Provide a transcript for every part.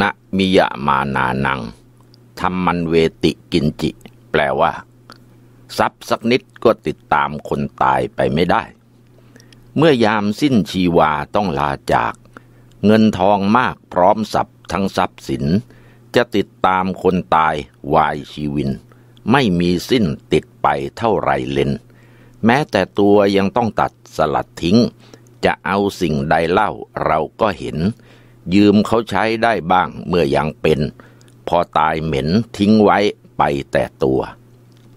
ณมิยะมานานังธรรมันเวติกินจิ แปลว่า ทรัพย์สักนิดก็ติดตามคนตายไปไม่ได้ เมื่อยามสิ้นชีวาต้องลาจาก เงินทองมากพร้อมสับทั้งทรัพย์สิน จะติดตามคนตายวายชีวิน ไม่มีสิ้นติดไปเท่าไรเลนแม้แต่ตัวยังต้องตัดสลัดทิ้ง จะเอาสิ่งใดเล่าเราก็เห็นยืมเขาใช้ได้บ้างเมื่อยังเป็น พอตายเหม็นทิ้งไว้ไปแต่ตัว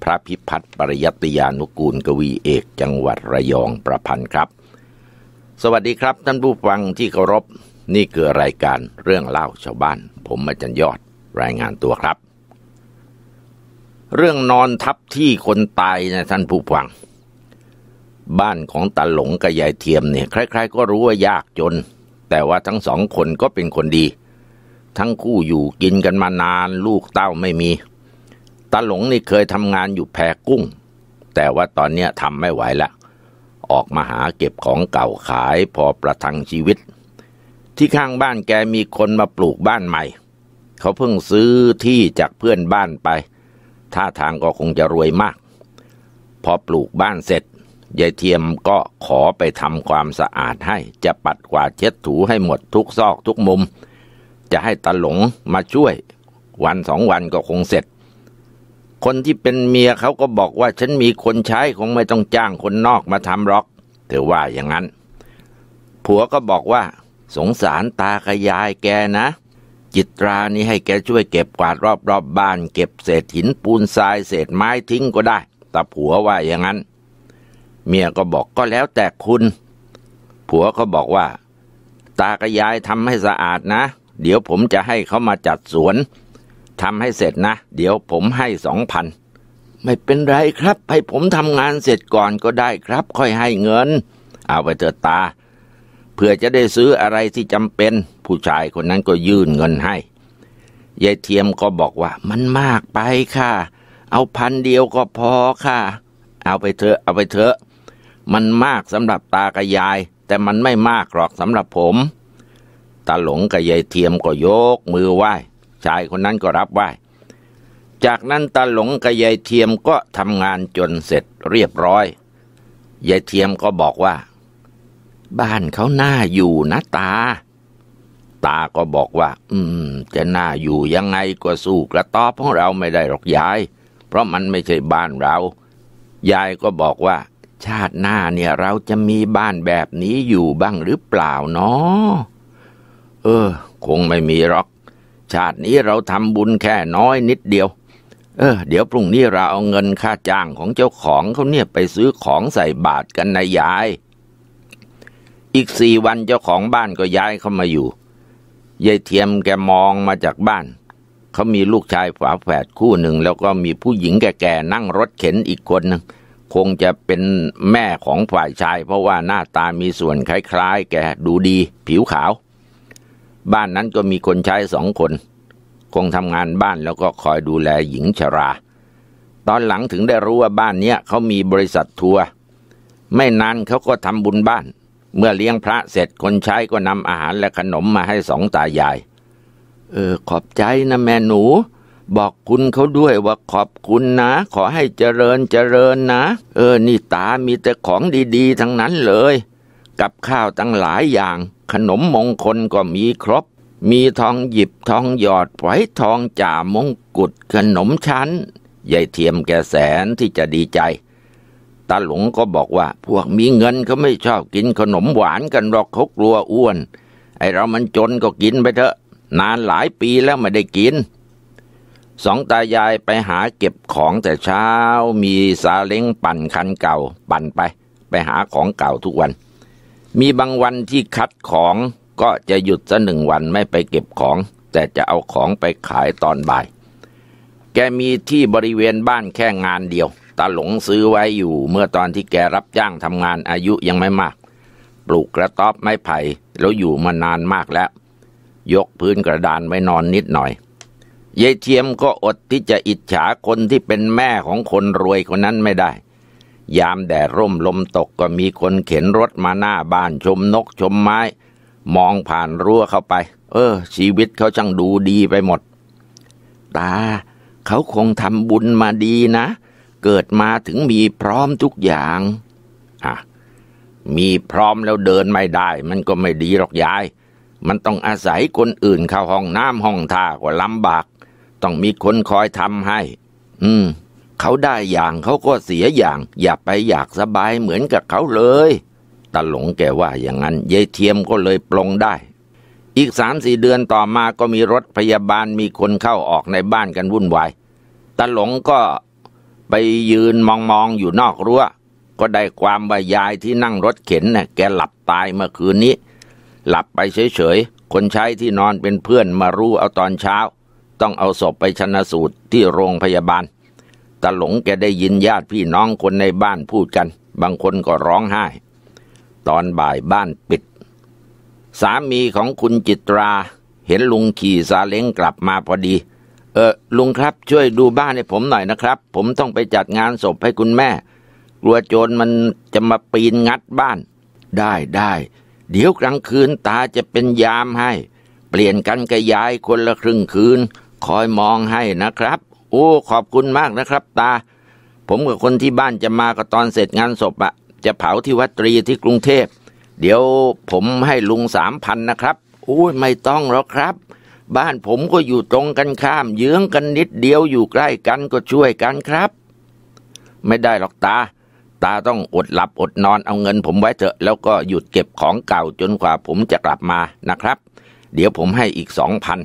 พระพิพัฒน์ปริยติยานุกูลกวีเอกจังหวัดระยองประพันธ์ครับ สวัสดีครับท่านผู้ฟังที่เคารพนี่คือรายการเรื่องเล่าชาวบ้าน ผมอาจารย์ยอดรายงานตัวครับ เรื่องนอนทับที่คนตายนะท่านผู้ฟัง บ้านของตาหลงกับยายเทียมเนี่ยใครๆก็รู้ว่ายากจนแต่ว่าทั้งสองคนก็เป็นคนดี ทั้งคู่อยู่กินกันมานานลูกเต้าไม่มีตาหลงนี่เคยทำงานอยู่แพกุ้ง แต่ว่าตอนเนี้ยทำไม่ไหวละออกมาหาเก็บของเก่าขายพอประทังชีวิต ที่ข้างบ้านแกมีคนมาปลูกบ้านใหม่ เขาเพิ่งซื้อที่จากเพื่อนบ้านไป ท่าทางก็คงจะรวยมาก พอปลูกบ้านเสร็จยายเทียมก็ขอไปทำความสะอาดให้จะปัดกวาดเช็ดถูให้หมดทุกซอกทุกมุม จะให้ตาหลงมาช่วย วันสองวันก็คงเสร็จ คนที่เป็นเมียเขาก็บอกว่าฉันมีคนใช้คงไม่ต้องจ้างคนนอกมาทำหรอกเธอว่าอย่างนั้น ผัวก็บอกว่าสงสารตากยายแกนะ จิตรานี้ให้แกช่วยเก็บกวาดรอบๆบบ้าน เก็บเศษหินปูนทรายเศษไม้ทิ้งก็ได้ตาผัวว่าอย่างนั้นเมียก็บอกก็แล้วแต่คุณ ผัวก็บอกว่า ตากระยายทำให้สะอาดนะ เดี๋ยวผมจะให้เขามาจัดสวน ทำให้เสร็จนะ เดี๋ยวผมให้สองพัน ไม่เป็นไรครับ ให้ผมทำงานเสร็จก่อนก็ได้ครับ ค่อยให้เงิน เอาไปเถอะตา เพื่อจะได้ซื้ออะไรที่จำเป็น ผู้ชายคนนั้นก็ยื่นเงินให้ ยายเทียมก็บอกว่ามันมากไปค่ะ เอาพันเดียวก็พอค่ะ เอาไปเถอะ เอาไปเถอะมันมากสำหรับตากับยาย แต่มันไม่มากหรอกสำหรับผมตาหลงกับยายเทียมก็ยกมือไหว้ ชายคนนั้นก็รับไหว้ จากนั้นตาหลงกับยายเทียมก็ทำงานจนเสร็จเรียบร้อยยายเทียมก็บอกว่า บ้านเขาน่าอยู่นะตา ตาก็บอกว่า อืม จะน่าอยู่ยังไงก็สู้กระต๊อบของเราไม่ได้หรอกยาย เพราะมันไม่ใช่บ้านเรา ยายก็บอกว่าชาติหน้าเนี่ยเราจะมีบ้านแบบนี้อยู่บ้างหรือเปล่าเนาะเออ คงไม่มีหรอก ชาตินี้เราทำบุญแค่น้อยนิดเดียว เออ เดี๋ยวพรุ่งนี้เราเอาเงินค่าจ้างของเจ้าของเขาเนี่ยไปซื้อของใส่บาทกันนายยาย อีกสี่วันเจ้าของบ้านก็ย้ายเข้ามาอยู่ยายเทียมแกมองมาจากบ้าน เขามีลูกชายฝาแฝดคู่หนึ่งแล้วก็มีผู้หญิงแก่ๆนั่งรถเข็นอีกคนหนึ่งคงจะเป็นแม่ของฝ่ายชายเพราะว่าหน้าตามีส่วนคล้ายๆแกดูดีผิวขาว บ้านนั้นก็มีคนใช้สองคน คงทำงานบ้านแล้วก็คอยดูแลหญิงชรา ตอนหลังถึงได้รู้ว่าบ้านเนี้ยเขามีบริษัททัวร์ไม่นานเขาก็ทำบุญบ้าน เมื่อเลี้ยงพระเสร็จ คนใช้ก็นำอาหารและขนมมาให้สองตายายเออขอบใจนะแม่หนูบอกคุณเขาด้วยว่าขอบคุณนะขอให้เจริญเจริญนะ เออนี่ตามีแต่ของดีๆทั้งนั้นเลย กับข้าวตั้งหลายอย่าง ขนมมงคลก็มีครบ มีทองหยิบทองหยอดไว้ทองจ่ามงกุฎขนมชั้นยายเทียมแกแสนที่จะดีใจตาหลงก็บอกว่าพวกมีเงินเขาไม่ชอบกินขนมหวานกันหรอกเขากลัวอ้วนไอเรา มันจนก็กินไปเถอะ นานหลายปีแล้วไม่ได้กินสองตายายไปหาเก็บของแต่เช้า มีซาเล้งปั่นคันเก่าปั่นไป ไปหาของเก่าทุกวัน มีบางวันที่คัดของก็จะหยุดสักหนึ่งวันไม่ไปเก็บของ แต่จะเอาของไปขายตอนบ่าย แกมีที่บริเวณบ้านแค่งานเดียวตาหลงซื้อไว้อยู่เมื่อตอนที่แกรับจ้างทำงานอายุยังไม่มาก ปลูกกระต๊อบไม้ไผ่แล้วอยู่มานานมากแล้วยกพื้นกระดานไว้นอนนิดหน่อยยายเทียมก็อดที่จะอิจฉาคนที่เป็นแม่ของคนรวยคนนั้นไม่ได้ ยามแดดร่มลมตกก็มีคนเข็นรถมาหน้าบ้านชมนกชมไม้ มองผ่านรั้วเข้าไป เออ ชีวิตเขาช่างดูดีไปหมด ตาเขาคงทำบุญมาดีนะ เกิดมาถึงมีพร้อมทุกอย่างอ่ะมีพร้อมแล้วเดินไม่ได้มันก็ไม่ดีหรอกยาย มันต้องอาศัยคนอื่นเข้าห้องน้ำห้องท่าก็ลำบากต้องมีคนคอยทำให้ อืมเขาได้อย่างเขาก็เสียอย่าง อย่าไปอยากสบายเหมือนกับเขาเลยตาหลงแกว่าอย่างนั้นยายเทียมก็เลยปลงได้ อีกสามสี่เดือนต่อมาก็มีรถพยาบาลมีคนเข้าออกในบ้านกันวุ่นวายตาหลงก็ไปยืนมองมองอยู่นอกรั้วก็ได้ความบายายที่นั่งรถเข็นน่ะแกหลับตายเมื่อคืนนี้หลับไปเฉยๆ คนใช้ที่นอนเป็นเพื่อนมารู้เอาตอนเช้าต้องเอาศพไปชนะสูตรที่โรงพยาบาลตาหลงแกได้ยินญาติพี่น้องคนในบ้านพูดกัน บางคนก็ร้องไห้ ตอนบ่ายบ้านปิด สามีของคุณจิตรา เห็นลุงขี่ซาเล้งกลับมาพอดี เออ ลุงครับช่วยดูบ้านให้ผมหน่อยนะครับ ผมต้องไปจัดงานศพให้คุณแม่ กลัวโจรมันจะมาปีนงัดบ้าน ได้ได้ เดี๋ยวกลางคืนตาจะเป็นยามให้ เปลี่ยนกันกระยายคนละครึ่งคืนคอยมองให้นะครับ โอ้ขอบคุณมากนะครับตา ผมกับคนที่บ้านจะมาก็ตอนเสร็จงานศพอะจะเผาที่วัดตรีที่กรุงเทพเดี๋ยวผมให้ลุงสามพันนะครับโอ้ยไม่ต้องหรอกครับ บ้านผมก็อยู่ตรงกันข้ามเยื้องกันนิด เดียวอยู่ใกล้กันก็ช่วยกันครับ ไม่ได้หรอกตา ตาต้องอดหลับอดนอนเอาเงิน ผมไว้เถอะ แล้วก็หยุดเก็บของเก่าจนกว่าผมจะกลับมานะครับ เดี๋ยวผมให้อีกสองพัน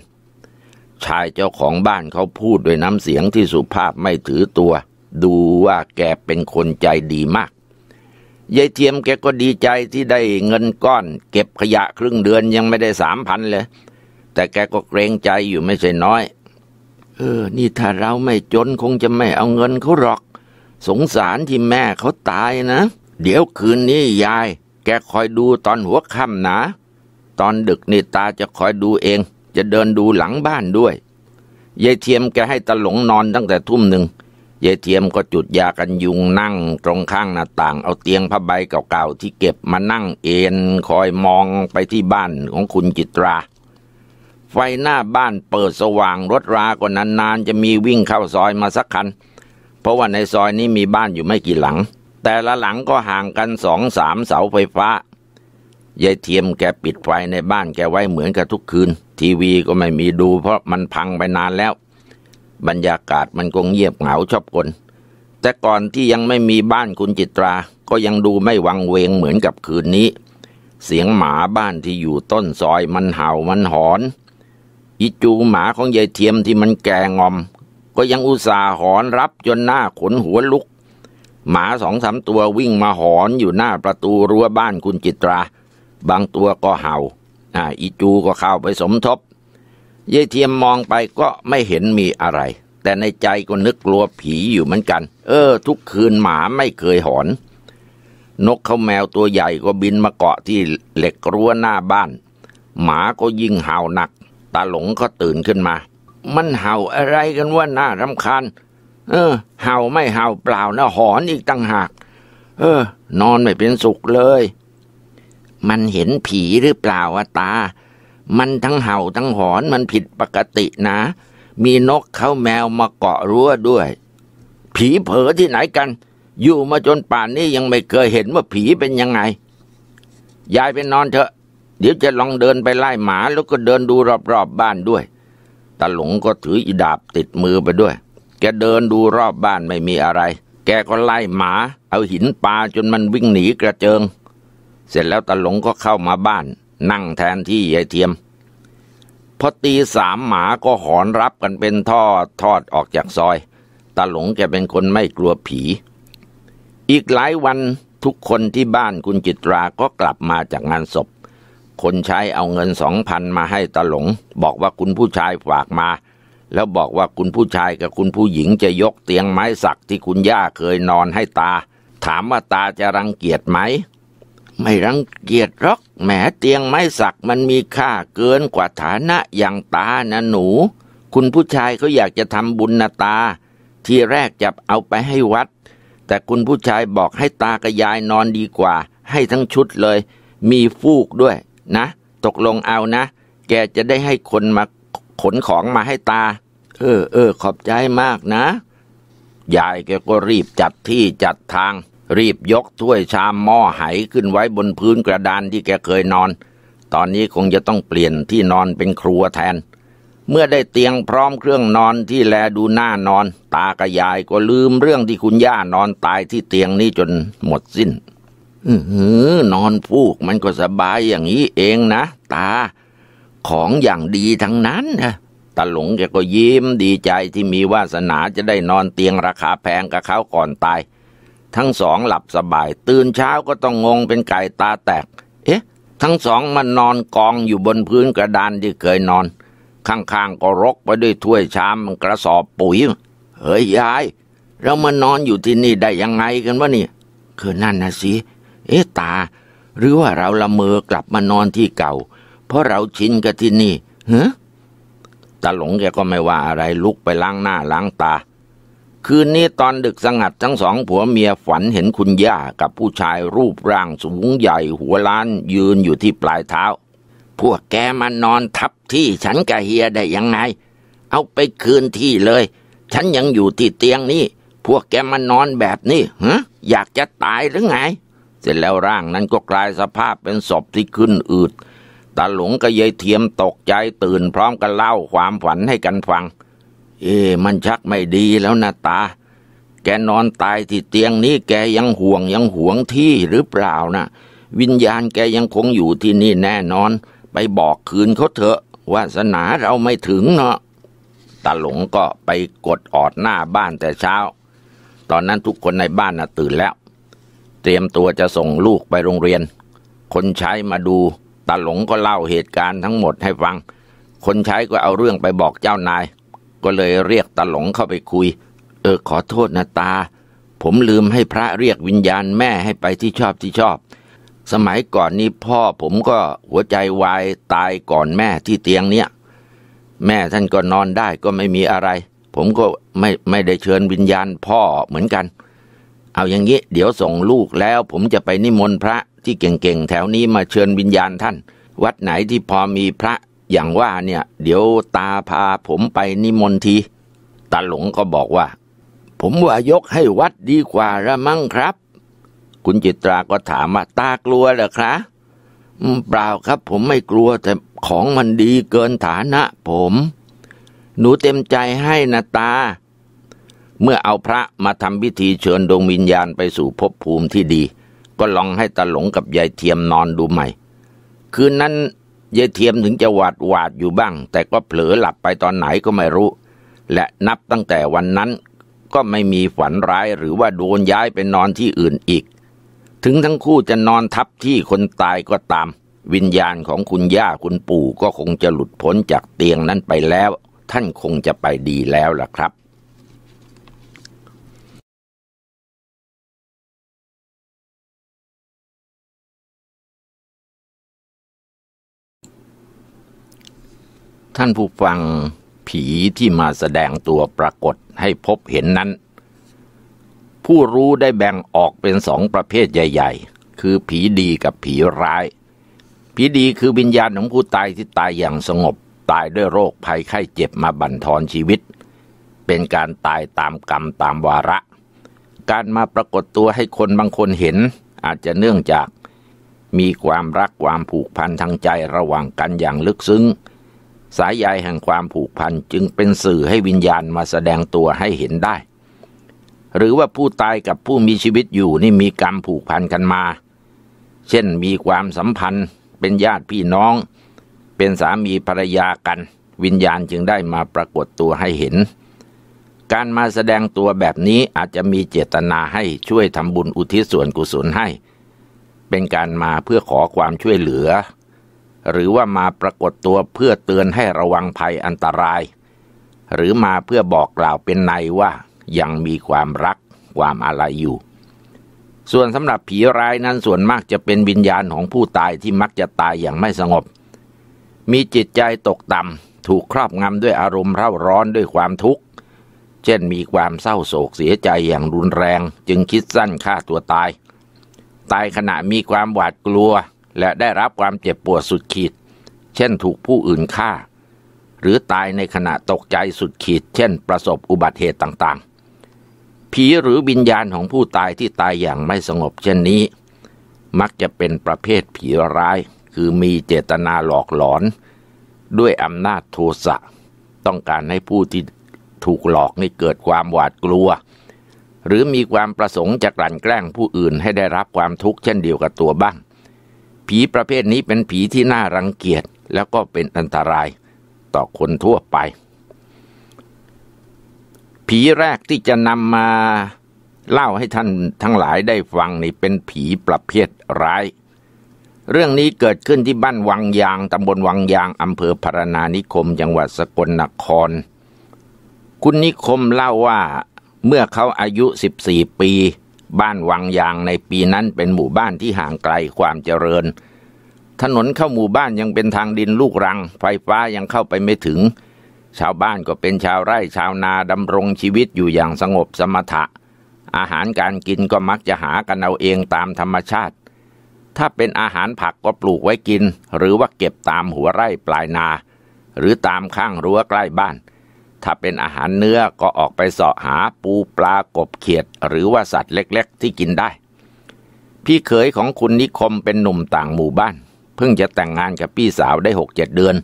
ชายเจ้าของบ้านเขาพูดด้วยน้ำเสียงที่สุภาพไม่ถือตัว ดูว่าแกเป็นคนใจดีมาก ยายเทียมแกก็ดีใจที่ได้เงินก้อน เก็บขยะครึ่งเดือนยังไม่ได้สามพันเลย แต่แกก็เกรงใจอยู่ไม่ใช่น้อย เออ นี่ถ้าเราไม่จนคงจะไม่เอาเงินเขาหรอก สงสารที่แม่เขาตายนะ เดี๋ยวคืนนี้ยาย แกคอยดูตอนหัวค่ำนะ ตอนดึกนี่ตาจะคอยดูเองจะเดินดูหลังบ้านด้วยยายเทียมแกให้ตะหลงนอนตั้งแต่ทุ่มหนึ่งยายเทียมก็จุดยากันยุงนั่งตรงข้างหน้าต่างเอาเตียงผ้าใบเก่าๆที่เก็บมานั่ง เอนคอยมองไปที่บ้านของคุณจิตรา ไฟหน้าบ้านเปิดสว่างรถรากว่านานๆจะมีวิ่งเข้าซอยมาสักคันเพราะว่าในซอยนี้มีบ้านอยู่ไม่กี่หลัง แต่ละหลังก็ห่างกันสองสามเสาไฟฟ้ายายเทียมแกปิดไฟในบ้านแกไว้เหมือนกับทุกคืน ทีวีก็ไม่มีดูเพราะมันพังไปนานแล้ว บรรยากาศมันคงเงียบเหงาชอบคนแต่ก่อนที่ยังไม่มีบ้านคุณจิตราก็ยังดูไม่วังเวงเหมือนกับคืนนี้ เสียงหมาบ้านที่อยู่ต้นซอยมันเห่ามันหอนยิจูหมาของยายเทียมที่มันแกงอม ก็ยังอุตส่าหอนรับจนหน้าขนหัวลุก หมาสองสามตัววิ่งมาหอนอยู่หน้าประตูรั้วบ้านคุณจิตราบางตัวก็เห่า อ่า อีจูก็เข้าไปสมทบยายเทียมมองไปก็ไม่เห็นมีอะไร แต่ในใจก็นึกกลัวผีอยู่เหมือนกัน เออ ทุกคืนหมาไม่เคยหอน นกเขาแมวตัวใหญ่ก็บินมาเกาะที่เหล็กรั้วหน้าบ้าน หมาก็ยิ่งเห่าหนัก ตาหลงก็ตื่นขึ้นมา มันเห่าอะไรกันว่าน่ารำคาญ เออ เห่าไม่เห่าเปล่านะหอนอีกตั้งหาก เออ นอนไม่เป็นสุขเลยมันเห็นผีหรือเปล่าอะตา มันทั้งเห่าทั้งหอน มันผิดปกตินะ มีนกเขาแมวมาเกาะรั้วด้วย ผีเผลอที่ไหนกัน อยู่มาจนป่านนี้ยังไม่เคยเห็นว่าผีเป็นยังไง ยายไปนอนเถอะ เดี๋ยวจะลองเดินไปไล่หมาแล้วก็เดินดูรอบๆบบ้านด้วยตาหลงก็ถืออีดาบติดมือไปด้วย แกเดินดูรอบบ้านไม่มีอะไร แกก็ไล่หมา เอาหินปลาจนมันวิ่งหนีกระเจิงเสร็จแล้วตาหลงก็เข้ามาบ้านนั่งแทนที่ยายเทียมพอตีสามหมาก็หอนรับกันเป็นท่อทอดออกจากซอยตาหลงแกเป็นคนไม่กลัวผี อีกหลายวันทุกคนที่บ้านคุณจิตราก็กลับมาจากงานศพ คนใช้เอาเงินสองพันมาให้ตาหลง บอกว่าคุณผู้ชายฝากมา แล้วบอกว่าคุณผู้ชายกับคุณผู้หญิงจะยกเตียงไม้สักที่คุณย่าเคยนอนให้ตา ถามว่าตาจะรังเกียจไหมไม่รังเกียจหรอกแหมเตียงไม้สักมันมีค่าเกินกว่าฐานะอย่างตานะหนู คุณผู้ชายเขาอยากจะทำบุญนาตา ที่แรกจับเอาไปให้วัด แต่คุณผู้ชายบอกให้ตากระยายนอนดีกว่า ให้ทั้งชุดเลย มีฟูกด้วย นะ ตกลงเอานะ แกจะได้ให้คนมาขนของมาให้ตา เออ เออ ขอบใจมากนะ ยายแกก็รีบจัดที่จัดทางรีบยกถ้วยชามหม้อไหขึ้นไว้บนพื้นกระดานที่แกเคยนอน ตอนนี้คงจะต้องเปลี่ยนที่นอนเป็นครัวแทน เมื่อได้เตียงพร้อมเครื่องนอนที่แลดูหน้านอน ตากระยายก็ลืมเรื่องที่คุณย่านอนตายที่เตียงนี้จนหมดสิน้นอือ นอนฟูก มันก็สบายอย่างนี้เองนะ ตา ของอย่างดีทั้งนั้นนะตาหลงแกก็ยิ้มดีใจที่มีวาสนาจะได้นอนเตียงราคาแพงกับเขาก่อนตายทั้งสองหลับสบายตื่นเช้าก็ต้องงงเป็นไก่ตาแตก เอ๊ะ ทั้งสองมันนอนกองอยู่บนพื้นกระดานที่เคยนอน ข้างๆก็รกไปด้วยถ้วยชามกระสอบปุ๋ย เฮ้ยยาย เรามานอนอยู่ที่นี่ได้ยังไงกันวะนี่คือนั่นนะสิ เอ๊ะตา หรือว่าเราละเมอกลับมานอนที่เก่า เพราะเราชินกับที่นี่เฮ้ตาหลงแกก็ไม่ว่าอะไรลุกไปล้างหน้าล้างตาคืนนี้ตอนดึกสงัดทั้งสองผัวเมียฝันเห็นคุณย่ากับผู้ชายรูปร่างสูงใหญ่ หัวล้านยืนอยู่ที่ปลายเท้า พวกแกมานอนทับที่ฉันกับเฮียได้ยังไง เอาไปคืนที่เลย ฉันยังอยู่ที่เตียงนี่พวกแกมานอนแบบนี้ฮะอยากจะตายหรือไงเสร็จแล้วร่างนั้นก็กลายสภาพเป็นศพที่ขึ้นอืดตาหลงกับยายเทียมตกใจตื่นพร้อมกันเล่าความฝันให้กันฟังเอ๊มันชักไม่ดีแล้วนะตา แกนอนตายที่เตียงนี้แกยังห่วงยังห่วงที่หรือเปล่านะ วิญญาณแกยังคงอยู่ที่นี่แน่นอน ไปบอกคืนเขาเถอะวาสนาเราไม่ถึงเนาะตาหลงก็ไปกดออดหน้าบ้านแต่เช้า ตอนนั้นทุกคนในบ้านน่ะตื่นแล้ว เตรียมตัวจะส่งลูกไปโรงเรียน คนใช้มาดูตาหลงก็เล่าเหตุการณ์ทั้งหมดให้ฟัง คนใช้ก็เอาเรื่องไปบอกเจ้านายก็เลยเรียกตาหลงเข้าไปคุย เออขอโทษนะตา ผมลืมให้พระเรียกวิญญาณแม่ให้ไปที่ชอบที่ชอบ สมัยก่อนนี้พ่อผมก็หัวใจวายตายก่อนแม่ที่เตียงเนี้ย แม่ท่านก็นอนได้ก็ไม่มีอะไร ผมก็ไม่ไม่ได้เชิญวิญญาณพ่อเหมือนกัน เอาอย่างนี้เดี๋ยวส่งลูกแล้ว ผมจะไปนิมนต์พระที่เก่งๆแถวนี้มาเชิญวิญญาณท่าน วัดไหนที่พอมีพระอย่างว่าเนี่ย เดี๋ยวตาพาผมไปนิมนต์ทีตาหลงก็บอกว่า ผมว่ายกให้วัดดีกว่าละมั้งครับ คุณจิตราก็ถามว่าตากลัวเหรอคะเปล่าครับผมไม่กลัวแต่ของมันดีเกินฐานะผม หนูเต็มใจให้นะตา เมื่อเอาพระมาทำพิธีเชิญดวงวิญญาณไปสู่ภพภูมิที่ดี ก็ลองให้ตาหลงกับยายเทียมนอนดูใหม่ คืนนั้นเยเทียมถึงจะหวาดหวาดอยู่บ้าง แต่ก็เผลอหลับไปตอนไหนก็ไม่รู้ และนับตั้งแต่วันนั้น ก็ไม่มีฝันร้ายหรือว่าโดนย้ายไปนอนที่อื่นอีก ถึงทั้งคู่จะนอนทับที่คนตายก็ตาม วิญญาณของคุณย่าคุณปู่ ก็คงจะหลุดพ้นจากเตียงนั้นไปแล้ว ท่านคงจะไปดีแล้วล่ะครับท่านผู้ฟังผีที่มาแสดงตัวปรากฏให้พบเห็นนั้น ผู้รู้ได้แบ่งออกเป็นสองประเภทใหญ่ ๆ คือผีดีกับผีร้ายผีดีคือวิญญาณของผู้ตายที่ตายอย่างสงบตายด้วยโรคภัยไข้เจ็บมาบั่นทอนชีวิต เป็นการตายตามกรรมตามวาระ การมาปรากฏตัวให้คนบางคนเห็น อาจจะเนื่องจากมีความรักความผูกพันทางใจระหว่างกันอย่างลึกซึ้งสายใยแห่งความผูกพันจึงเป็นสื่อให้วิญญาณมาแสดงตัวให้เห็นได้ หรือว่าผู้ตายกับผู้มีชีวิตอยู่นี่มีกรรมผูกพันกันมา เช่นมีความสัมพันธ์ เป็นญาติพี่น้อง เป็นสามีภรรยากัน วิญญาณจึงได้มาปรากฏตัวให้เห็น การมาแสดงตัวแบบนี้อาจจะมีเจตนาให้ช่วยทำบุญอุทิศส่วนกุศลให้ เป็นการมาเพื่อขอความช่วยเหลือหรือว่ามาปรากฏตัวเพื่อเตือนให้ระวังภัยอันตราย หรือมาเพื่อบอกกล่าวเป็นในว่า ยังมีความรักความอะไรอยู่ ส่วนสำหรับผีร้ายนั้นส่วนมากจะเป็นวิญญาณของผู้ตายที่มักจะตายอย่างไม่สงบ มีจิตใจตกต่ำถูกครอบงำด้วยอารมณ์เร่าร้อนด้วยความทุกข์ เช่นมีความเศร้าโศกเสียใจอย่างรุนแรง จึงคิดสั้นฆ่าตัวตาย ตายขณะมีความหวาดกลัวและได้รับความเจ็บปวดสุดขีด เช่นถูกผู้อื่นฆ่า หรือตายในขณะตกใจสุดขีด เช่นประสบอุบัติเหตุต่างๆ ผีหรือวิญญาณของผู้ตายที่ตายอย่างไม่สงบเช่นนี้ มักจะเป็นประเภทผีร้าย คือมีเจตนาหลอกหลอน ด้วยอำนาจโทสะ ต้องการให้ผู้ที่ถูกหลอกนี่เกิดความหวาดกลัว หรือมีความประสงค์จะกลั่นแกล้งผู้อื่นให้ได้รับความทุกข์เช่นเดียวกับตัวบ้างผีประเภทนี้เป็นผีที่น่ารังเกียจแล้วก็เป็นอันตรายต่อคนทั่วไป ผีแรกที่จะนำมาเล่าให้ท่านทั้งหลายได้ฟังนี่เป็นผีประเภทร้าย เรื่องนี้เกิดขึ้นที่บ้านวังยางตำบลวังยางอำเภอพารณานิคมจังหวัดสกลนคร คุณนิคมเล่าว่าเมื่อเขาอายุ 14 ปีบ้านวังยางในปีนั้นเป็นหมู่บ้านที่ห่างไกลความเจริญ ถนนเข้าหมู่บ้านยังเป็นทางดินลูกรัง ไฟฟ้ายังเข้าไปไม่ถึง ชาวบ้านก็เป็นชาวไร่ชาวนาดำรงชีวิตอยู่อย่างสงบสมถะ อาหารการกินก็มักจะหากันเอาเองตามธรรมชาติ ถ้าเป็นอาหารผักก็ปลูกไว้กิน หรือว่าเก็บตามหัวไร่ปลายนา หรือตามข้างรั้วใกล้บ้านถ้าเป็นอาหารเนื้อก็ออกไปเสาะหาปูปลากบเขียด หรือว่าสัตว์เล็ก ๆ ที่กินได้ พี่เขยของคุณนิคมเป็นหนุ่มต่างหมู่บ้าน เพิ่งจะแต่งงานกับพี่สาวได้หกเจ็ดเดือน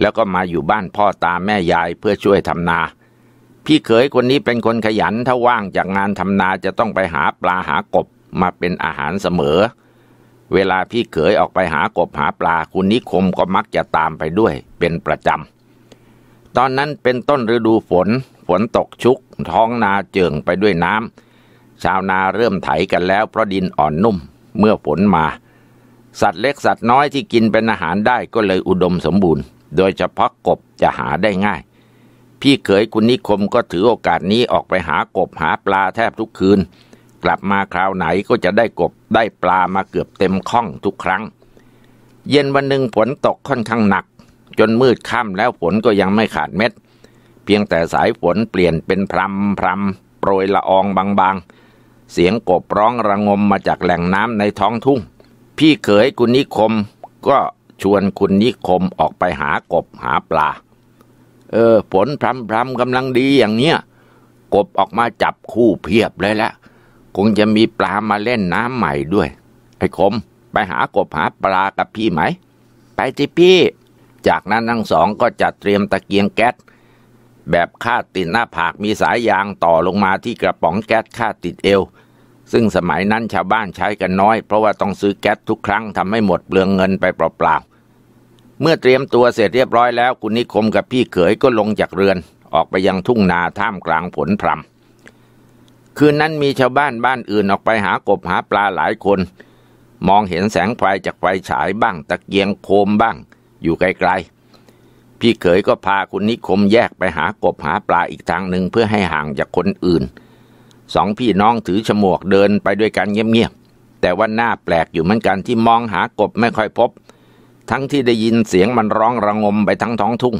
แล้วก็มาอยู่บ้านพ่อตาแม่ยายเพื่อช่วยทำนา พี่เขยคนนี้เป็นคนขยันถ้าว่างจากงานทำนาจะต้องไปหาปลาหากบมาเป็นอาหารเสมอ เวลาพี่เขยออกไปหากบหาปลาคุณนิคมก็มักจะตามไปด้วยเป็นประจำตอนนั้นเป็นต้นฤดูฝน ฝนตกชุกท้องนาเจิ่งไปด้วยน้ำชาวนาเริ่มไถกันแล้วเพราะดินอ่อนนุ่มเมื่อฝนมา สัตว์เล็กสัตว์น้อยที่กินเป็นอาหารได้ก็เลยอุดมสมบูรณ์ โดยเฉพาะกบจะหาได้ง่าย พี่เขยคุณนิคมก็ถือโอกาสนี้ออกไปหากบหาปลาแทบทุกคืน กลับมาคราวไหนก็จะได้กบได้ปลามาเกือบเต็มข้องทุกครั้ง เย็นวันหนึ่งฝนตกค่อนข้างหนักจนมืดค่ำแล้วฝนก็ยังไม่ขาดเม็ด เพียงแต่สายฝนเปลี่ยนเป็นพรำพรำโปรยละอองบางๆ เสียงกบร้องระงมมาจากแหล่งน้ำในท้องทุ่ง พี่เขยคุณนิคม ก็ชวนคุณนิคมออกไปหากบหาปลา เออฝนพรำพรำกำลังดีอย่างเนี้ยกบออกมาจับคู่เพียบเลยละคงจะมีปลามาเล่นน้ำใหม่ด้วย ไอ้คมไปหากบหาปลากับพี่ไหม ไปจิพี่จากนั้นทั้งสองก็จัดเตรียมตะเกียงแก๊สแบบคาดติดหน้าผากมีสายยางต่อลงมาที่กระป๋องแก๊สคาดติดเอว ซึ่งสมัยนั้นชาวบ้านใช้กันน้อยเพราะว่าต้องซื้อแก๊สทุกครั้งทำให้หมดเปลืองเงินไปเปล่าๆเมื่อเตรียมตัวเสร็จเรียบร้อยแล้วคุณนิคมกับพี่เขยก็ลงจากเรือนออกไปยังทุ่งนาท่ามกลางผลพรำคืนนั้นมีชาวบ้านบ้านอื่นออกไปหากบหาปลาหลายคน มองเห็นแสงไฟจากไฟฉายบ้างตะเกียงโคมบ้างอยู่ไกลๆ พี่เขยก็พาคุณนิคมแยกไปหากบหาปลาอีกทางหนึ่งเพื่อให้ห่างจากคนอื่น สอง พี่น้องถือฉมวกเดินไปด้วยกันเงียบๆ แต่ว่าหน้าแปลกอยู่เหมือนกันที่มองหากบไม่ค่อยพบ ทั้งที่ได้ยินเสียงมันร้องระงมไปทั้งท้องทุ่ง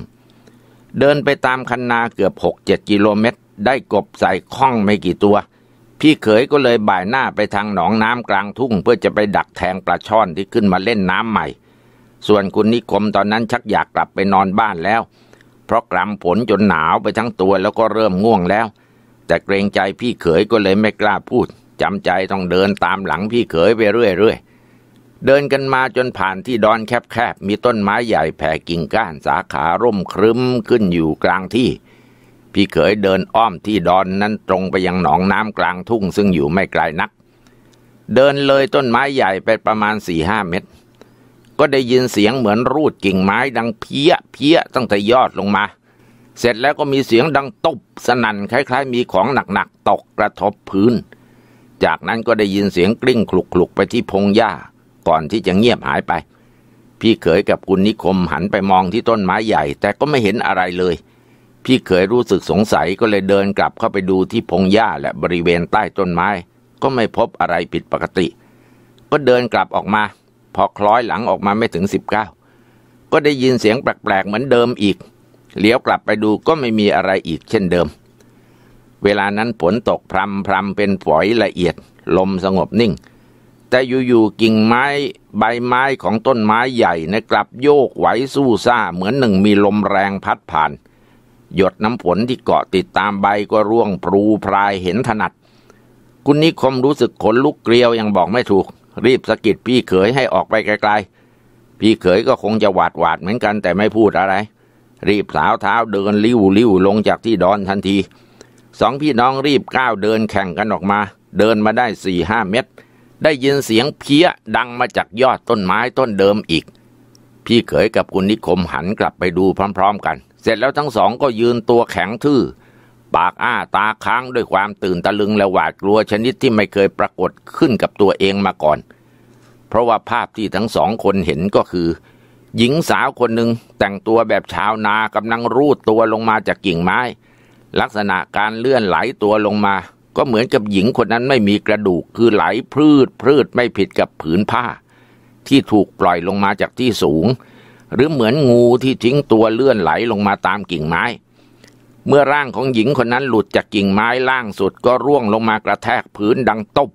เดินไปตามคันนาเกือบหกเจ็ดกิโลเมตร ได้กบใส่ข้องไม่กี่ตัว พี่เขยก็เลยบ่ายหน้าไปทางหนองน้ำกลางทุ่ง เพื่อจะไปดักแทงปลาช่อนที่ขึ้นมาเล่นน้ำใหม่ส่วนคุณนิคมตอนนั้นชักอยากกลับไปนอนบ้านแล้ว เพราะกลัมผลจนหนาวไปทั้งตัวแล้วก็เริ่มง่วงแล้วแต่เกรงใจพี่เขยก็เลยไม่กล้าพูดจำใจต้องเดินตามหลังพี่เขยไปเรื่อยๆเดินกันมาจนผ่านที่ดอนแคบๆมีต้นไม้ใหญ่แผ่กิ่งก้านสาขาร่มครึ้มขึ้นอยู่กลางที่ พี่เขยเดินอ้อมที่ดอนนั้นตรงไปยังหนองน้ำกลางทุ่งซึ่งอยู่ไม่ไกลนัก เดินเลยต้นไม้ใหญ่ไปประมาณสี่ห้าเมตรก็ได้ยินเสียงเหมือนรูดกิ่งไม้ดังเพี้ยเพี้ยตั้งแต่ยอดลงมา เสร็จแล้วก็มีเสียงดังตุบสนั่นคล้ายๆ มีของหนักๆตกกระทบพื้น จากนั้นก็ได้ยินเสียงกลิ้งคลุกๆไปที่พงหญ้า ก่อนที่จะเงียบหายไป พี่เขยกับคุณนิคมหันไปมองที่ต้นไม้ใหญ่แต่ก็ไม่เห็นอะไรเลย พี่เขยรู้สึกสงสัยก็เลยเดินกลับเข้าไปดูที่พงหญ้าและบริเวณใต้ต้นไม้ ก็ไม่พบอะไรผิดปกติ ก็เดินกลับออกมาพอคล้อยหลังออกมาไม่ถึงสิบเก้าก็ได้ยินเสียงแปลกๆเหมือนเดิมอีก เหลียวกลับไปดูก็ไม่มีอะไรอีกเช่นเดิม เวลานั้นฝนตกพรำพรำเป็นฝอยละเอียด ลมสงบนิ่ง แต่อยู่ๆกิ่งไม้ใบไม้ของต้นไม้ใหญ่นะกลับโยกไหวสู้ซ่าเหมือนหนึ่งมีลมแรงพัดผ่าน หยดน้ำฝนที่เกาะติดตามใบก็ร่วงปลูพรายเห็นถนัดคุณนิคมรู้สึกขนลุกเกลียวยังบอกไม่ถูกรีบสะกิดพี่เขยให้ออกไปไกลๆ พี่เขยก็คงจะหวาดหวาดเหมือนกัน แต่ไม่พูดอะไร รีบสาวเท้าเดินลิ้วลิ้วลงจากที่ดอนทันที สองพี่น้องรีบก้าวเดินแข่งกันออกมาเดินมาได้สี่ห้าเมตร ได้ยินเสียงเพี้ยดังมาจากยอดต้นไม้ต้นเดิมอีก พี่เขยกับคุณนิคมหันกลับไปดูพร้อมๆ กัน เสร็จแล้วทั้งสองก็ยืนตัวแข็งทื่อปากอ้าตาค้างด้วยความตื่นตะลึงและหวาดกลัวชนิดที่ไม่เคยปรากฏขึ้นกับตัวเองมาก่อน เพราะว่าภาพที่ทั้งสองคนเห็นก็คือ หญิงสาวคนหนึ่งแต่งตัวแบบชาวนากำลังรูดตัวลงมาจากกิ่งไม้ ลักษณะการเลื่อนไหลตัวลงมา ก็เหมือนกับหญิงคนนั้นไม่มีกระดูก คือไหลพืดพืดไม่ผิดกับผืนผ้าที่ถูกปล่อยลงมาจากที่สูง หรือเหมือนงูที่ทิ้งตัวเลื่อนไหลลงมาตามกิ่งไม้เมื่อร่างของหญิงคนนั้นหลุดจากกิ่งไม้ล่างสุดก็ร่วงลงมากระแทกพื้นดังตบ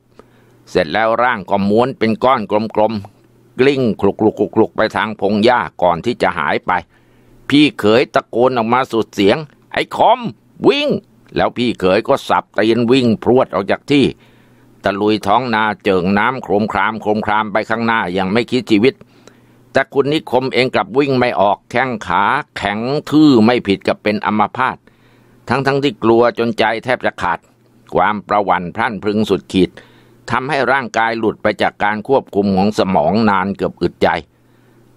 เสร็จแล้วร่างก็ม้วนเป็นก้อนกลมๆกลิ้งคลุกๆลุกไปทางพงหญ้าก่อนที่จะหายไป พี่เขยตะโกนออกมาสุดเสียง ไอ้คอมวิ่ง แล้วพี่เขยก็สับตันวิ่งพรวดออกจากที่ ตะลุยท้องนาเจิงน้ำโครมครามโครมครามไปข้างหน้าอย่างไม่คิดชีวิต แต่คุณนิคมเองกลับวิ่งไม่ออกแข้งขาแข็งทื่อไม่ผิดกับเป็นอัมาพาตทั้งๆทที่กลัวจนใจแทบจะขาด ความประวันพรั่นพรึงสุดขีดทำให้ร่างกายหลุดไปจากการควบคุมของสมองนานเกือบอึดใจ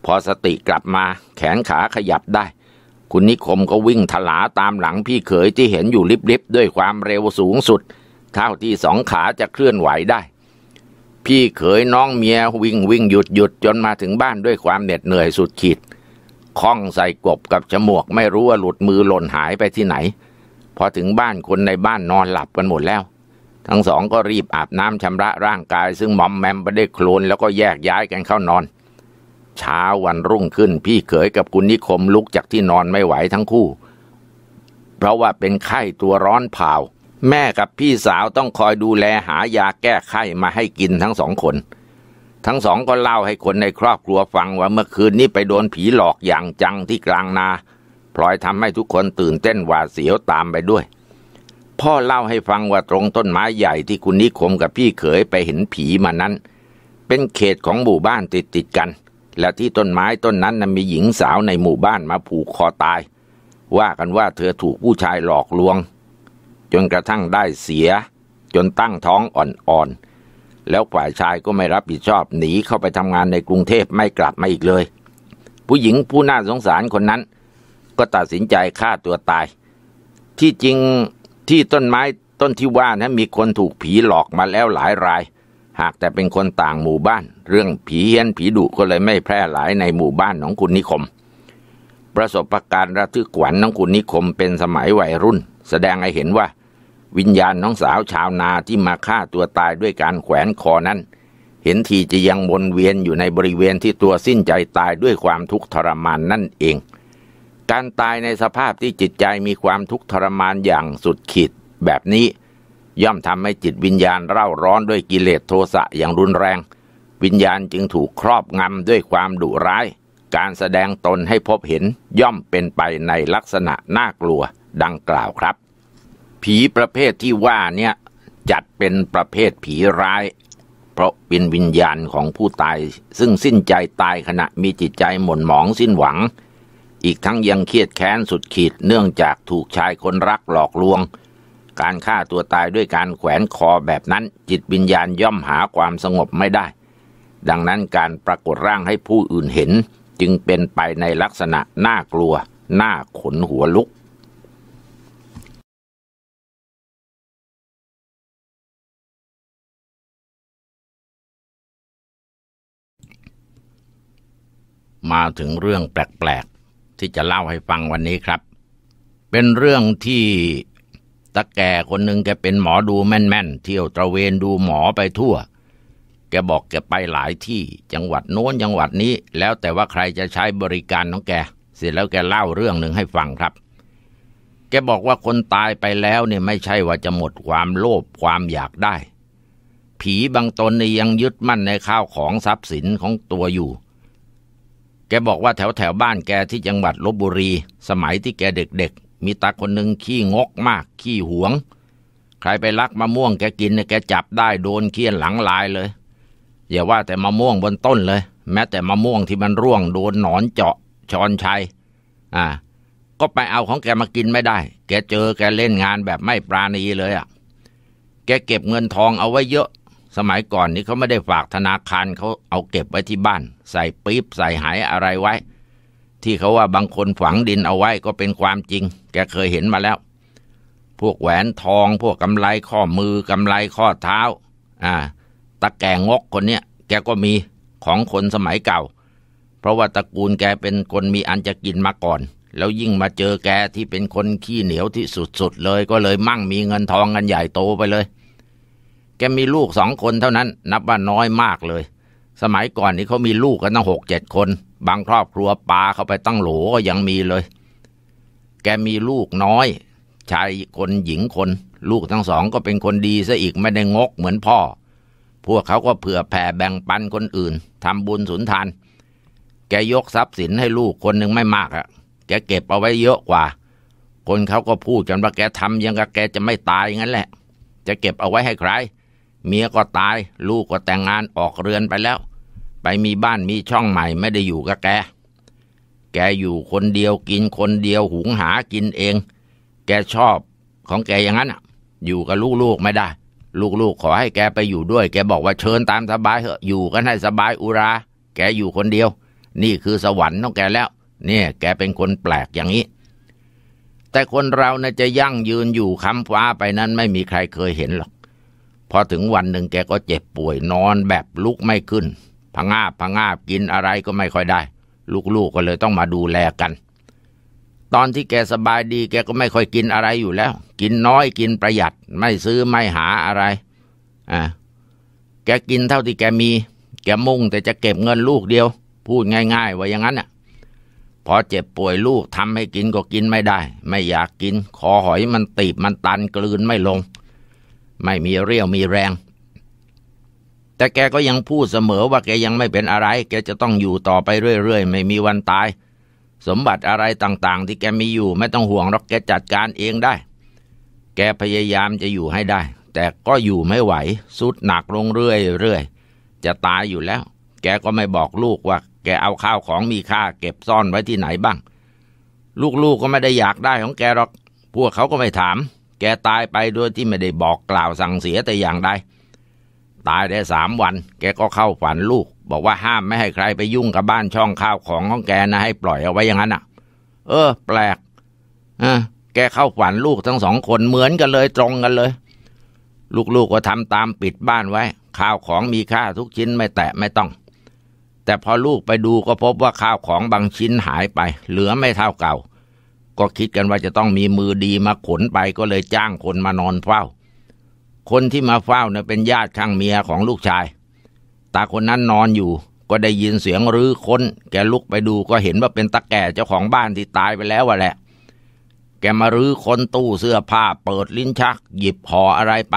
พอสติกลับมาแขนขาขยับได้ คุณนิคมก็วิ่งถลาตามหลังพี่เขยที่เห็นอยู่ลิบ ๆ ด้วยความเร็วสูงสุด เท่าที่สองขาจะเคลื่อนไหวได้ พี่เขยน้องเมียวิ่งวิ่งหยุดหยุดจนมาถึงบ้านด้วยความเหน็ดเหนื่อยสุดขีดคล้องใส่กบกับจมวกไม่รู้ว่าหลุดมือหล่นหายไปที่ไหนพอถึงบ้านคนในบ้านนอนหลับกันหมดแล้ว ทั้งสองก็รีบอาบน้ำชำระร่างกายซึ่งมอมแมมไปได้โคลนแล้วก็แยกย้ายกันเข้านอนเช้าวันรุ่งขึ้นพี่เขยกับคุณนิคมลุกจากที่นอนไม่ไหวทั้งคู่ เพราะว่าเป็นไข้ตัวร้อนเผาแม่กับพี่สาวต้องคอยดูแลหายาแก้ไขมาให้กินทั้งสองคน ทั้งสองก็เล่าให้คนในครอบครัวฟังว่าเมื่อคืนนี้ไปโดนผีหลอกอย่างจังที่กลางนาพลอยทำให้ทุกคนตื่นเต้นหวาดเสียวตามไปด้วย พ่อเล่าให้ฟังว่าตรงต้นไม้ใหญ่ที่คุณนิคมกับพี่เขยไปเห็นผีมานั้น เป็นเขตของหมู่บ้านติดติดกัน และที่ต้นไม้ต้นนั้นนั้นมีหญิงสาวในหมู่บ้านมาผูกคอตาย ว่ากันว่าเธอถูกผู้ชายหลอกลวง จนกระทั่งได้เสียจนตั้งท้องอ่อนๆ แล้วฝ่ายชายก็ไม่รับผิดชอบหนีเข้าไปทำงานในกรุงเทพไม่กลับมาอีกเลย ผู้หญิงผู้น่าสงสารคนนั้นก็ตัดสินใจฆ่าตัวตาย ที่จริงที่ต้นไม้ต้นที่ว่านะมีคนถูกผีหลอกมาแล้วหลายราย หากแต่เป็นคนต่างหมู่บ้าน เรื่องผีเฮี้ยนผีดุก็เลยไม่แพร่หลายในหมู่บ้านของคุณนิคม ประสบการณ์ระทึกขวัญของคุณนิคมเป็นสมัยวัยรุ่น แสดงให้เห็นว่าวิญญาณน้องสาวชาวนาที่มาฆ่าตัวตายด้วยการแขวนคอนั้น เห็นทีจะยังวนเวียนอยู่ในบริเวณที่ตัวสิ้นใจตายด้วยความทุกข์ทรมานนั่นเองการตายในสภาพที่จิตใจมีความทุกข์ทรมานอย่างสุดขีดแบบนี้ย่อมทำให้จิตวิญญาณเร่าร้อนด้วยกิเลสโทสะอย่างรุนแรง วิญญาณจึงถูกครอบงำด้วยความดุร้าย การแสดงตนให้พบเห็นย่อมเป็นไปในลักษณะน่ากลัวดังกล่าวครับ ผีประเภทที่ว่าเนี่ยจัดเป็นประเภทผีร้าย เพราะเป็นวิญญาณของผู้ตายซึ่งสิ้นใจตายขณะมีจิตใจหม่นหมองสิ้นหวังอีกทั้งยังเครียดแค้นสุดขีดเนื่องจากถูกชายคนรักหลอกลวง การฆ่าตัวตายด้วยการแขวนคอแบบนั้นจิตวิญญาณย่อมหาความสงบไม่ได้ ดังนั้นการปรากฏร่างให้ผู้อื่นเห็นจึงเป็นไปในลักษณะน่ากลัวน่าขนหัวลุก มาถึงเรื่องแปลกที่จะเล่าให้ฟังวันนี้ครับ เป็นเรื่องที่ตะแก่คนหนึ่งแกเป็นหมอดูแม่นๆเที่ยวตระเวนดูหมอไปทั่วแกบอกแกไปหลายที่จังหวัดโน้นจังหวัดนี้ แล้วแต่ว่าใครจะใช้บริการของแกเสร็จแล้วแกเล่าเรื่องหนึ่งให้ฟังครับ แกบอกว่าคนตายไปแล้วเนี่ยไม่ใช่ว่าจะหมดความโลภความอยากได้ ผีบางตนนี่ยยังยึดมั่นในข้าวของทรัพย์สินของตัวอยู่แกบอกว่าแถวแถวบ้านแกที่จังหวัดลบบุรี สมัยที่แกเด็กๆ มีตาคนหนึ่งขี้งกมากขี้หวง ใครไปลักมะม่วงแกกินเนี่ยแกจับได้โดนเคี้ยนหลังลายเลย อย่าว่าแต่มะม่วงบนต้นเลย แม้แต่มะม่วงที่มันร่วงโดนหนอนเจาะชอนชัย อ่า ก็ไปเอาของแกมากินไม่ได้ แกเจอแกเล่นงานแบบไม่ปราณีเลยอ่ะแกเก็บเงินทองเอาไว้เยอะสมัยก่อนนี้เขาไม่ได้ฝากธนาคารเขาเอาเก็บไว้ที่บ้าน ใส่ปี๊บใส่หายอะไรไว้ ที่เขาว่าบางคนฝังดินเอาไว้ก็เป็นความจริง แกเคยเห็นมาแล้ว พวกแหวนทอง พวกกำไลข้อมือกำไลข้อเท้าอ่าตะแกงงกคนเนี้ยแกก็มีของคนสมัยเก่า เพราะว่าตระกูลแกเป็นคนมีอันจะกินมาก่อน แล้วยิ่งมาเจอแกที่เป็นคนขี้เหนียวที่สุดๆเลยก็เลยมั่งมีเงินทองกันใหญ่โตไปเลยแกมีลูกสองคนเท่านั้น นับว่าน้อยมากเลย สมัยก่อนนี้เขามีลูกกันตั้งหกเจ็ดคน บางครอบครัวปาเข้าไปตั้งโหลก็ยังมีเลย แกมีลูกน้อย ชายคนหญิงคน ลูกทั้งสองก็เป็นคนดีซะอีกไม่ได้งกเหมือนพ่อ พวกเขาก็เผื่อแผ่แบ่งปันคนอื่น ทำบุญสุนทาน แกยกทรัพย์สินให้ลูกคนหนึ่งไม่มากอะแกเก็บเอาไว้เยอะกว่า คนเขาก็พูดกันว่าแกทำยังกับแกจะไม่ตายงั้นแหละ จะเก็บเอาไว้ให้ใครเมียก็ตายลูกก็แต่งงานออกเรือนไปแล้ว ไปมีบ้านมีช่องใหม่ไม่ได้อยู่กับแก แกอยู่คนเดียว กินคนเดียวหุงหากินเอง แกชอบของแกอย่างนั้นอยู่กับลูกๆไม่ได้ ลูกๆขอให้แกไปอยู่ด้วย แกบอกว่าเชิญตามสบายเถอะอยู่กันให้สบายอุรา แกอยู่คนเดียว นี่คือสวรรค์ของแกแล้ว เนี่ยแกเป็นคนแปลกอย่างนี้ แต่คนเรานี่ยจะยั่งยืนอยู่ค้ำฟ้าไปนั้น ไม่มีใครเคยเห็นหรอกพอถึงวันหนึ่งแกก็เจ็บป่วยนอนแบบลุกไม่ขึ้นพงาบพงาบกินอะไรก็ไม่ค่อยได้ ลูกๆกก็เลยต้องมาดูแลกัน ตอนที่แกสบายดี แกก็ไม่ค่อยกินอะไรอยู่แล้ว กินน้อยกินประหยัดไม่ซื้อไม่หาอะไรอ่าแกกินเท่าที่แกมี แกมุ่งแต่จะเก็บเงินลูกเดียว พูดง่ายๆว่าอย่างนั้นน่ะพอเจ็บป่วยลูกทำให้กินก็กินไม่ได้ไม่อยากกินคอหอยมันตีบมันตันกลืนไม่ลงไม่มีเรี่ยวมีแรง แต่แกก็ยังพูดเสมอว่าแกยังไม่เป็นอะไร แกจะต้องอยู่ต่อไปเรื่อยๆ ไม่มีวันตาย สมบัติอะไรต่างๆที่แกมีอยู่ไม่ต้องห่วงหรอกแกจัดการเองได้ แกพยายามจะอยู่ให้ได้ แต่ก็อยู่ไม่ไหว สุดหนักลงเรื่อยๆจะตายอยู่แล้ว แกก็ไม่บอกลูกว่า แกเอาข้าวของมีค่าเก็บซ่อนไว้ที่ไหนบ้าง ลูกๆกก็ไม่ได้อยากได้ของแกหรอก พวกเขาก็ไม่ถามแกตายไปโดยที่ไม่ได้บอกกล่าวสั่งเสียแต่อย่างใดตายได้สามวันแกก็เข้าฝันลูก บอกว่าห้ามไม่ให้ใครไปยุ่งกับบ้านช่องข้าวของของแกนะ ให้ปล่อยเอาไว้อย่างนั้นอ่ะ เออแปลกอ่ะแกเข้าฝันลูกทั้งสองคนเหมือนกันเลยตรงกันเลย ลูกๆกก็ทำตามปิดบ้านไว้ข้าวของมีค่าทุกชิ้นไม่แตะไม่ต้อง แต่พอลูกไปดูก็พบว่าข้าวของบางชิ้นหายไป เหลือไม่เท่าเก่าก็คิดกันว่าจะต้องมีมือดีมาขนไปก็เลยจ้างคนมานอนเฝ้า คนที่มาเฝ้าเนี่ยเป็นญาติข้างเมียของลูกชาย ตาคนนั้นนอนอยู่ ก็ได้ยินเสียงรื้อค้นแกลุกไปดูก็เห็นว่าเป็นตาแก่เจ้าของบ้านที่ตายไปแล้วว่ะแหละ แกมารื้อค้นตู้เสื้อผ้าเปิดลิ้นชักหยิบห่ออะไรไป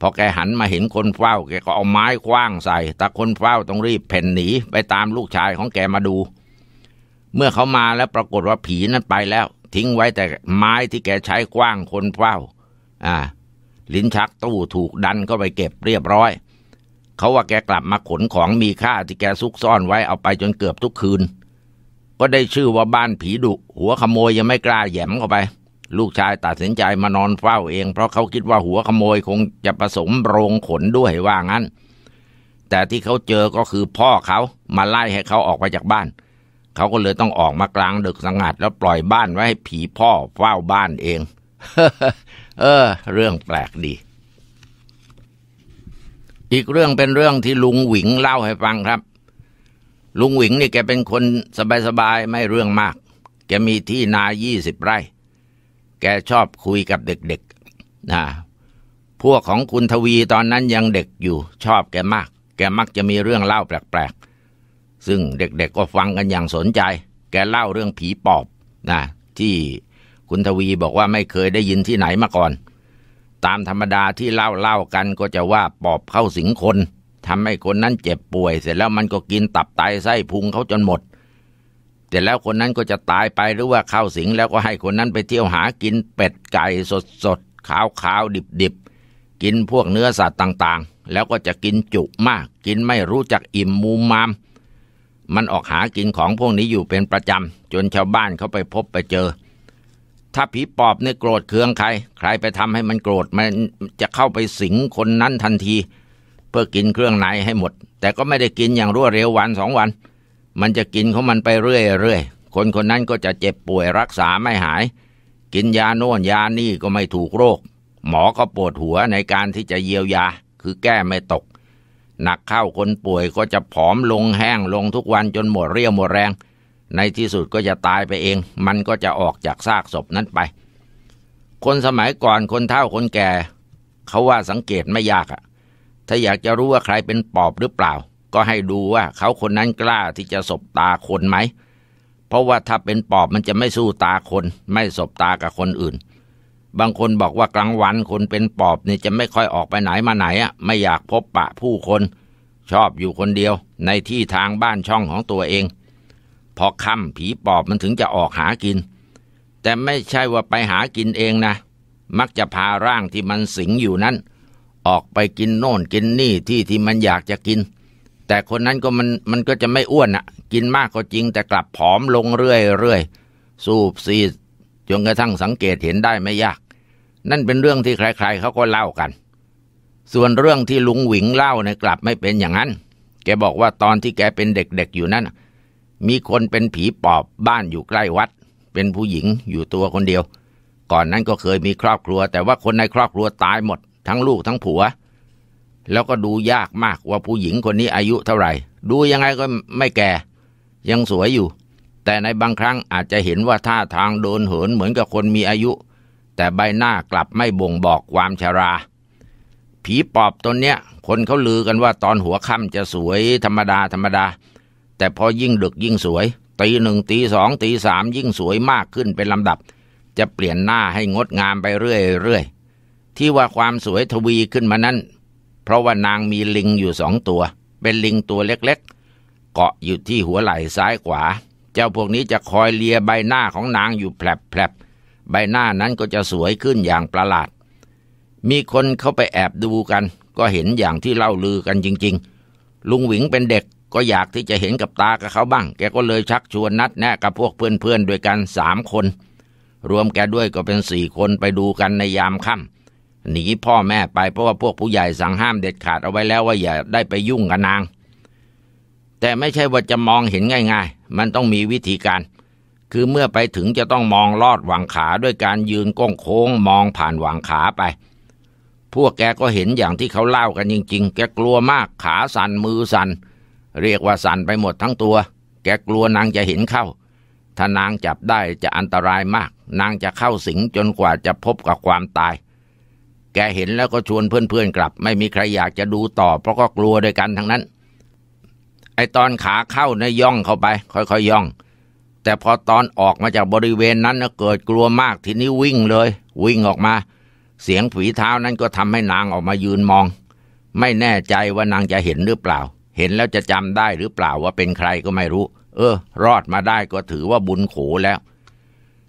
พอแกหันมาเห็นคนเฝ้าแกก็เอาไม้คว้างใส่ตาคนเฝ้าต้องรีบเพ่นหนีไปตามลูกชายของแกมาดูเมื่อเขามาแล้วปรากฏว่าผีนั้นไปแล้ว ทิ้งไว้แต่ไม้ที่แกใช้กว้างคนเฝ้า อ่า ลิ้นชักตู้ถูกดันก็ไปเก็บเรียบร้อย เขาว่าแกกลับมาขนของมีค่าที่แกซุกซ่อนไว้ เอาไปจนเกือบทุกคืน ก็ได้ชื่อว่าบ้านผีดุหัวขโมยยังไม่กล้าแยมเข้าไป ลูกชายตัดสินใจมานอนเฝ้าเอง เพราะเขาคิดว่าหัวขโมยคงจะผสมโรงขนด้วยว่างั้น แต่ที่เขาเจอก็คือพ่อเขามาไล่ให้เขาออกไปจากบ้านเขาก็เลยต้องออกมากลางดึกสงัด แล้วปล่อยบ้านไว้ให้ผีพ่อเฝ้าบ้านเอง เออ เรื่องแปลกดี อีกเรื่องเป็นเรื่องที่ลุงหวิงเล่าให้ฟังครับ ลุงหวิงนี่แกเป็นคนสบาย ๆไม่เรื่องมาก แกมีที่นายี่สิบไร่ แกชอบคุยกับเด็กๆนะ พวกของคุณทวีตอนนั้นยังเด็กอยู่ ชอบแกมาก แกมักจะมีเรื่องเล่า แปลกๆซึ่งเด็กๆก็ฟังกันอย่างสนใจ แกเล่าเรื่องผีปอบนะที่คุณทวีบอกว่าไม่เคยได้ยินที่ไหนมาก่อน ตามธรรมดาที่เล่าเล่ากันก็จะว่าปอบเข้าสิงคนทำให้คนนั้นเจ็บป่วย เสร็จแล้วมันก็กินตับไตไส้พุงเขาจนหมด เสร็จแล้วคนนั้นก็จะตายไปหรือว่าเข้าสิงแล้วก็ให้คนนั้นไปเที่ยวหากินเป็ดไก่สดสดขาวขาวดิบดิบกินพวกเนื้อสัตว์ต่างๆ แล้วก็จะกินจุมาก กินไม่รู้จักอิ่มมูมามมันออกหากินของพวกนี้อยู่เป็นประจำจนชาวบ้านเขาไปพบไปเจอ ถ้าผีปอบเนี่ยโกรธเคืองใคร ใครไปทำให้มันโกรธมันจะเข้าไปสิงคนนั้นทันที เพื่อกินเครื่องในให้หมด แต่ก็ไม่ได้กินอย่างรวดเร็ววันสองวัน มันจะกินของมันไปเรื่อยๆคนคนนั้นก็จะเจ็บป่วยรักษาไม่หาย กินยาโน่นยานี่ก็ไม่ถูกโรค หมอก็ปวดหัวในการที่จะเยียวยา คือแก้ไม่ตกหนักเข้าคนป่วยก็จะผอมลงแห้งลงทุกวันจนหมดเรี่ยวหมดแรง ในที่สุดก็จะตายไปเองมันก็จะออกจากซากศพนั้นไป คนสมัยก่อนคนเฒ่าคนแก่เขาว่าสังเกตไม่ยากอะถ้าอยากจะรู้ว่าใครเป็นปอบหรือเปล่า ก็ให้ดูว่าเขาคนนั้นกล้าที่จะสบตาคนไหม เพราะว่าถ้าเป็นปอบมันจะไม่สู้ตาคน ไม่สบตากับคนอื่นบางคนบอกว่ากลางวันคนเป็นปอบนี่จะไม่ค่อยออกไปไหนมาไหนอ่ะ ไม่อยากพบปะผู้คน ชอบอยู่คนเดียว ในที่ทางบ้านช่องของตัวเอง พอค่ำผีปอบมันถึงจะออกหากิน แต่ไม่ใช่ว่าไปหากินเองนะมักจะพาร่างที่มันสิงอยู่นั้น ออกไปกินโน่นกินนี่ที่ที่มันอยากจะกิน แต่คนนั้นก็มันมันก็จะไม่อ้วนอะ่ะ กินมากก็จริงแต่กลับผอมลงเรื่อยๆสูบซีดจนกระทั่งสังเกตเห็นได้ไม่ยากนั่นเป็นเรื่องที่ใครๆเขาก็เล่ากัน ส่วนเรื่องที่ลุงหวิงเล่าเนี่ยกลับไม่เป็นอย่างนั้น แกบอกว่าตอนที่แกเป็นเด็กๆ อยู่นั้น มีคนเป็นผีปอบบ้านอยู่ใกล้วัด เป็นผู้หญิงอยู่ตัวคนเดียว ก่อนนั้นก็เคยมีครอบครัว แต่ว่าคนในครอบครัวตายหมดทั้งลูกทั้งผัว แล้วก็ดูยากมากว่าผู้หญิงคนนี้อายุเท่าไหร่ ดูยังไงก็ไม่แก่ ยังสวยอยู่ แต่ในบางครั้งอาจจะเห็นว่าท่าทางโดนเหินเหมือนกับคนมีอายุแต่ใบหน้ากลับไม่บ่งบอกความชรา ผีปอบตนเนี้ย คนเขาลือกันว่าตอนหัวค่ำจะสวยธรรมดาธรรมดา แต่พอยิ่งดึกยิ่งสวย ตีหนึ่งตีสองตีสามยิ่งสวยมากขึ้นเป็นลำดับ จะเปลี่ยนหน้าให้งดงามไปเรื่อยเรื่อยที่ว่าความสวยทวีขึ้นมานั้น เพราะว่านางมีลิงอยู่สองตัว เป็นลิงตัวเล็กๆ เกาะอยู่ที่หัวไหล่ซ้ายขวาเจ้าพวกนี้จะคอยเลียใบหน้าของนางอยู่แผลบใบหน้านั้นก็จะสวยขึ้นอย่างประหลาด มีคนเข้าไปแอบดูกัน ก็เห็นอย่างที่เล่าลือกันจริง ๆ ลุงหวิงเป็นเด็กก็อยากที่จะเห็นกับตากับเขาบ้าง แกก็เลยชักชวนนัดแนะกับพวกเพื่อนๆ ด้วยกันสามคน รวมแกด้วยก็เป็นสี่คนไปดูกันในยามค่ำหนีพ่อแม่ไปเพราะว่าพวกผู้ใหญ่สั่งห้ามเด็ดขาดเอาไว้แล้วว่าอย่าได้ไปยุ่งกับนาง แต่ไม่ใช่ว่าจะมองเห็นง่ายๆ มันต้องมีวิธีการคือเมื่อไปถึงจะต้องมองลอดหวังขาด้วยการยืนก้งโค้งมองผ่านหวังขาไป พวกแกก็เห็นอย่างที่เขาเล่ากันจริง ๆ แกกลัวมากขาสั่นมือสั่นเรียกว่าสั่นไปหมดทั้งตัว แกกลัวนางจะเห็นเข้า ถ้านางจับได้จะอันตรายมาก นางจะเข้าสิงจนกว่าจะพบกับความตาย แกเห็นแล้วก็ชวนเพื่อนๆกลับ ไม่มีใครอยากจะดูต่อเพราะก็กลัวด้วยกันทั้งนั้น ไอตอนขาเข้านยย่องเข้าไป ค่อยๆยย่องแต่พอตอนออกมาจากบริเวณนั้นเกิดกลัวมากทีนี้วิ่งเลย วิ่งออกมาเสียงฝีเท้านั้นก็ทำให้นางออกมายืนมอง ไม่แน่ใจว่านางจะเห็นหรือเปล่า เห็นแล้วจะจำได้หรือเปล่าว่าเป็นใครก็ไม่รู้ เออ รอดมาได้ก็ถือว่าบุญโขแล้ว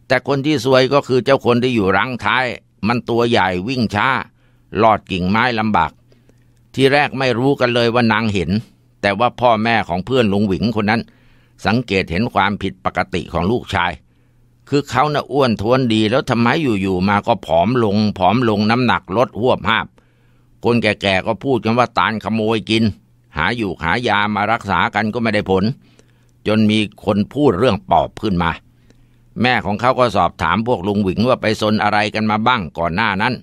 แต่คนที่ซวยก็คือเจ้าคนที่อยู่รังท้าย มันตัวใหญ่วิ่งช้า ลอดกิ่งไม้ลำบาก ที่แรกไม่รู้กันเลยว่านางเห็น แต่ว่าพ่อแม่ของเพื่อนลุงหวิงคนนั้นสังเกตเห็นความผิดปกติของลูกชาย คือเขาน่ะอ้วนท้วนดีแล้วทำไมอยู่ๆมาก็ผอมลงผอมลงน้ำหนักลดหัวภาพคนแก่ๆก็พูดกันว่าตาลขโมยกิน หาอยู่หายามารักษากันก็ไม่ได้ผล จนมีคนพูดเรื่องปอบขึ้นมา แม่ของเขาก็สอบถามพวกลุงหวิงว่าไปสนอะไรกันมาบ้างก่อนหน้านั้น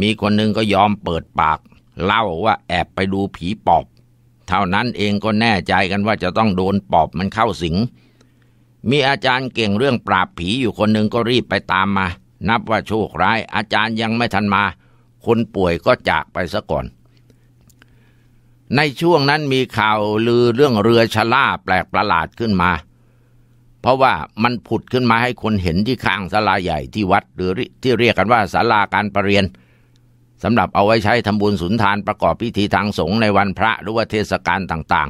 มีคนหนึ่งก็ยอมเปิดปาก เล่าว่าแอบไปดูผีปอบเท่านั้นเองก็แน่ใจกันว่าจะต้องโดนปอบมันเข้าสิง มีอาจารย์เก่งเรื่องปราบผีอยู่คนหนึ่งก็รีบไปตามมา นับว่าโชคร้าย อาจารย์ยังไม่ทันมา คนป่วยก็จากไปซะก่อน ในช่วงนั้นมีข่าวลือเรื่องเรือชะล่าแปลกประหลาดขึ้นมา เพราะว่ามันผุดขึ้นมาให้คนเห็นที่ข้างศาลาใหญ่ที่วัดหรือที่เรียกกันว่าศาลาการประเรียนสำหรับเอาไว้ใช้ทำบุญสุนทานประกอบพิธีทางสงฆ์ในวันพระหรือว่าเทศกาลต่าง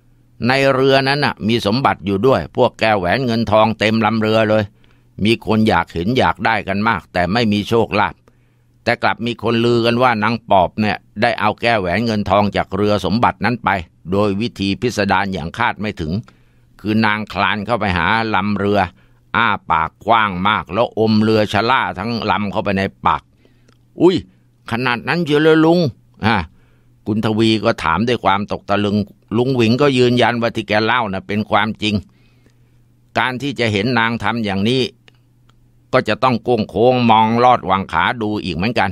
ๆ ในเรือนั้นน่ะ มีสมบัติอยู่ด้วย พวกแก้แหวนเงินทองเต็มลำเรือเลย มีคนอยากเห็นอยากได้กันมาก แต่ไม่มีโชคลาภ แต่กลับมีคนลือกันว่านางปอบเนี่ย ได้เอาแก้แหวนเงินทองจากเรือสมบัตินั้นไป โดยวิธีพิสดารอย่างคาดไม่ถึง คือนางคลานเข้าไปหาลำเรือ อ้าปากกว้างมาก แล้วอมเรือชะล่าทั้งลำเข้าไปในปาก อุ้ยขนาดนั้นเยอะเลยลุงอ่ะคุณทวีก็ถามด้วยความตกตะลึง ลุงหวิงก็ยืนยันว่าที่แกเล่านะ่ะเป็นความจริง การที่จะเห็นนางทำอย่างนี้ ก็จะต้องก้งโค้งมองลอดวางขาดูอีกเหมือนกัน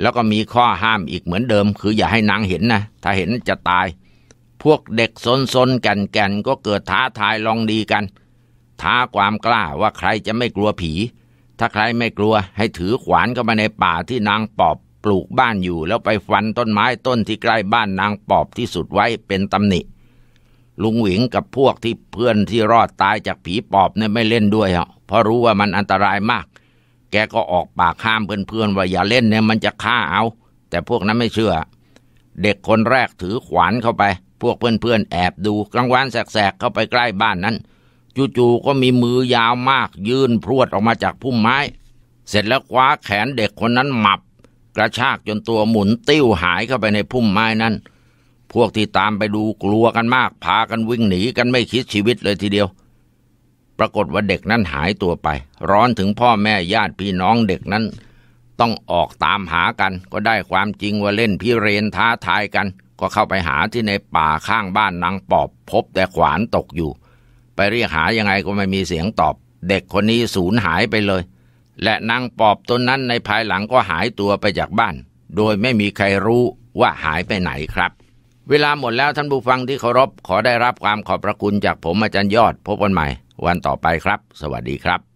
แล้วก็มีข้อห้ามอีกเหมือนเดิม คืออย่าให้นางเห็นนะ ถ้าเห็นจะตาย พวกเด็กซนๆแก่นๆก็เกิดท้าทายลองดีกัน ท้าความกล้าว่าใครจะไม่กลัวผี ถ้าใครไม่กลัว ให้ถือขวานเข้ามาในป่าที่นางปอบปลูกบ้านอยู่แล้วไปฟันต้นไม้ต้นที่ใกล้บ้านนางปอบที่สุดไว้เป็นตำหนิ ลุงหวิงกับพวกที่เพื่อนที่รอดตายจากผีปอบเนี่ยไม่เล่นด้วยฮะเพราะรู้ว่ามันอันตรายมาก แกก็ออกปากห้ามเพื่อนๆว่าอย่าเล่นเนี่ยมันจะฆ่าเอา แต่พวกนั้นไม่เชื่อ เด็กคนแรกถือขวานเข้าไป พวกเพื่อนๆแอบดูกลางวันแสกๆเข้าไปใกล้บ้านนั้น จู่ๆก็มีมือยาวมากยื่นพรวดออกมาจากพุ่มไม้ เสร็จแล้วคว้าแขนเด็กคนนั้นหมับกระชากจนตัวหมุนติ้วหายเข้าไปในพุ่มไม้นั้น พวกที่ตามไปดูกลัวกันมากพากันวิ่งหนีกันไม่คิดชีวิตเลยทีเดียว ปรากฏว่าเด็กนั้นหายตัวไป ร้อนถึงพ่อแม่ญาติพี่น้องเด็กนั้น ต้องออกตามหากันก็ได้ความจริงว่าเล่นพี่เรนท้าทายกัน ก็เข้าไปหาที่ในป่าข้างบ้านนางปอบ พบแต่ขวานตกอยู่ ไปเรียกหายังไงก็ไม่มีเสียงตอบ เด็กคนนี้สูญหายไปเลยและนางปอบตนนั้นในภายหลังก็หายตัวไปจากบ้าน โดยไม่มีใครรู้ว่าหายไปไหนครับ เวลาหมดแล้วท่านผู้ฟังที่เคารพขอได้รับความขอบพระคุณจากผมอาจารย์ยอด พบกันใหม่วันต่อไปครับ สวัสดีครับ